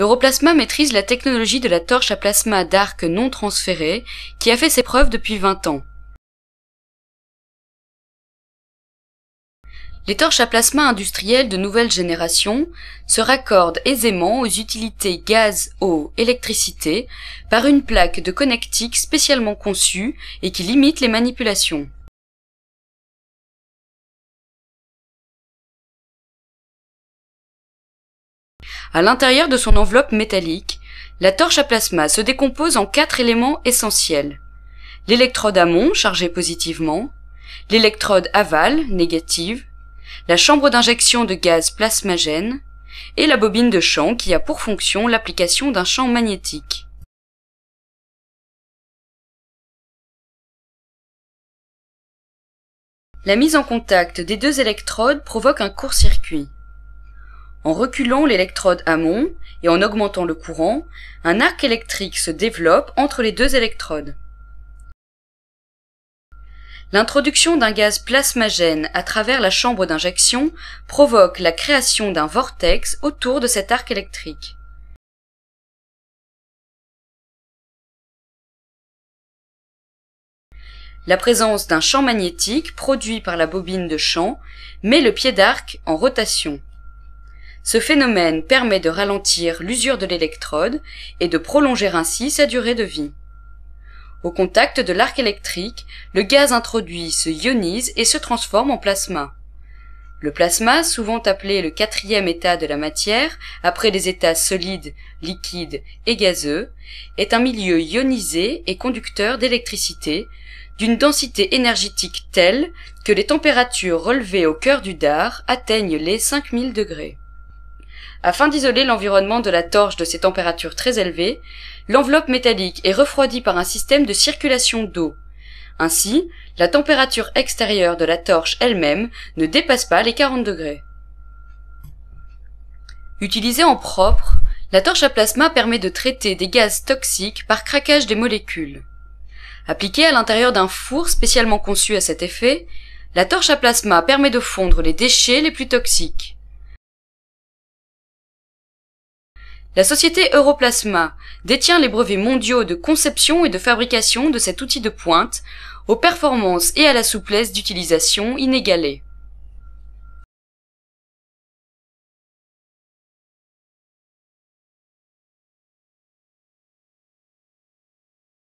Europlasma maîtrise la technologie de la torche à plasma d'arc non transférée qui a fait ses preuves depuis 20 ans. Les torches à plasma industrielles de nouvelle génération se raccordent aisément aux utilités gaz, eau, électricité par une plaque de connectique spécialement conçue et qui limite les manipulations. À l'intérieur de son enveloppe métallique, la torche à plasma se décompose en quatre éléments essentiels. L'électrode amont, chargée positivement, l'électrode aval, négative, la chambre d'injection de gaz plasmagène, et la bobine de champ qui a pour fonction l'application d'un champ magnétique. La mise en contact des deux électrodes provoque un court-circuit. En reculant l'électrode amont et en augmentant le courant, un arc électrique se développe entre les deux électrodes. L'introduction d'un gaz plasmagène à travers la chambre d'injection provoque la création d'un vortex autour de cet arc électrique. La présence d'un champ magnétique produit par la bobine de champ met le pied d'arc en rotation. Ce phénomène permet de ralentir l'usure de l'électrode et de prolonger ainsi sa durée de vie. Au contact de l'arc électrique, le gaz introduit se ionise et se transforme en plasma. Le plasma, souvent appelé le quatrième état de la matière, après les états solides, liquides et gazeux, est un milieu ionisé et conducteur d'électricité, d'une densité énergétique telle que les températures relevées au cœur du dard atteignent les 5000 degrés. Afin d'isoler l'environnement de la torche de ses températures très élevées, l'enveloppe métallique est refroidie par un système de circulation d'eau. Ainsi, la température extérieure de la torche elle-même ne dépasse pas les 40 degrés. Utilisée en propre, la torche à plasma permet de traiter des gaz toxiques par craquage des molécules. Appliquée à l'intérieur d'un four spécialement conçu à cet effet, la torche à plasma permet de fondre les déchets les plus toxiques. La société Europlasma détient les brevets mondiaux de conception et de fabrication de cet outil de pointe, aux performances et à la souplesse d'utilisation inégalées.